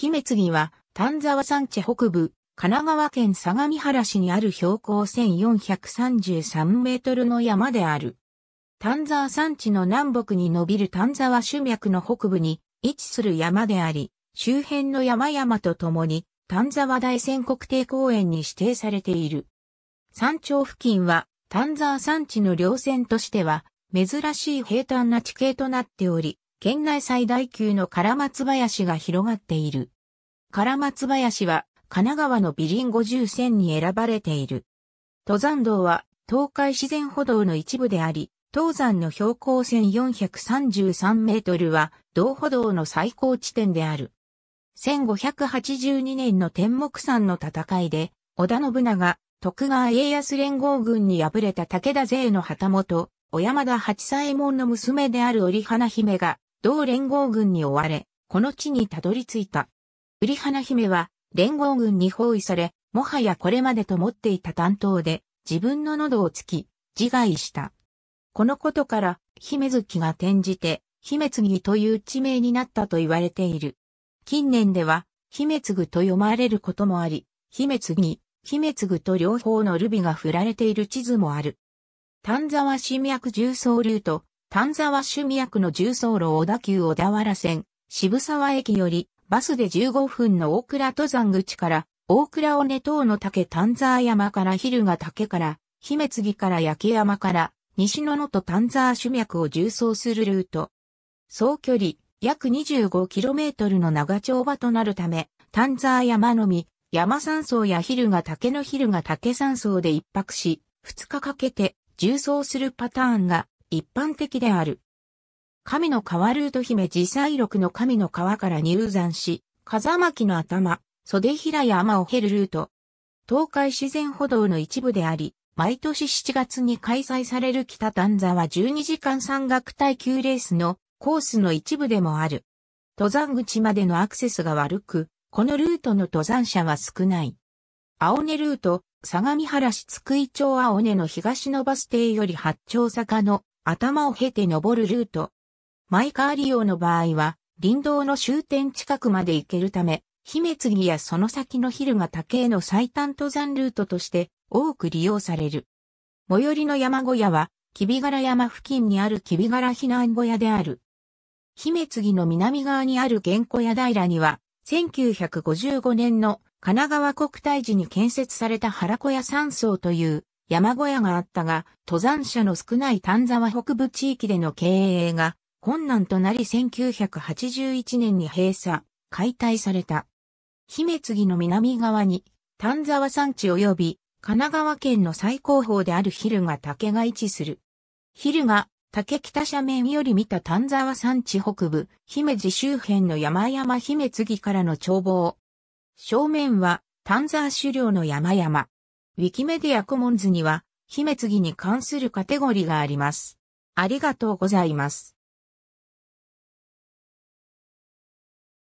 姫継は、丹沢山地北部、神奈川県相模原市にある標高1433メートルの山である。丹沢山地の南北に伸びる丹沢主脈の北部に位置する山であり、周辺の山々とともに、丹沢大仙国定公園に指定されている。山頂付近は、丹沢山地の稜線としては、珍しい平坦な地形となっており、県内最大級の唐松林が広がっている。唐松林は神奈川の美林五重線に選ばれている。登山道は東海自然歩道の一部であり、東山の標高1433メートルは道歩道の最高地点である。1582年の天目山の戦いで、織田信長、徳川家康連合軍に敗れた武田勢の旗本、小山田八左衛門の娘である織花姫が、同連合軍に追われ、この地にたどり着いた。瓜花姫は連合軍に包囲され、もはやこれまでと持っていた担当で自分の喉をつき、自害した。このことから、姫月が転じて、姫継という地名になったと言われている。近年では、姫継と読まれることもあり、姫継、姫継と両方のルビが振られている地図もある。丹沢市脈重走流と丹沢市脈の重走路小田急小田原線、渋沢駅よりバスで15分の大倉登山口から、大倉尾根等の竹丹沢山から昼が竹から、姫継から焼山から、西野野と丹沢主脈を縦走するルート。総距離、約 25km の長丁場となるため、丹沢山のみ、山山荘や昼が竹の昼が竹山荘で一泊し、2日かけて、重走するパターンが一般的である。神の川ルート姫自際録の神の川から入山し、風巻の頭、袖平山を経るルート。東海自然歩道の一部であり、毎年7月に開催される北丹沢12時間山岳耐久レースのコースの一部でもある。登山口までのアクセスが悪く、このルートの登山者は少ない。青根ルート、相模原市津久井町青根の東のバス停より八丁坂の頭を経て登るルート、マイカー利用の場合は、林道の終点近くまで行けるため、姫継ぎやその先の昼が竹への最短登山ルートとして多く利用される。最寄りの山小屋は、キビガラ山付近にあるキビガラ避難小屋である。姫継ぎの南側にある玄小屋平には、1955年の神奈川国体寺に建設された原小屋山荘という山小屋があったが、登山者の少ない丹沢北部地域での経営が困難となり1981年に閉鎖、解体された。姫継ぎの南側に、丹沢山地及び、神奈川県の最高峰であるヒルが竹が位置する。ヒルが竹北斜面より見た丹沢山地北部、姫路周辺の山々姫継ぎからの眺望。正面は丹沢狩猟の山々。ウィキメディアコモンズには、姫継ぎに関するカテゴリーがあります。ありがとうございます。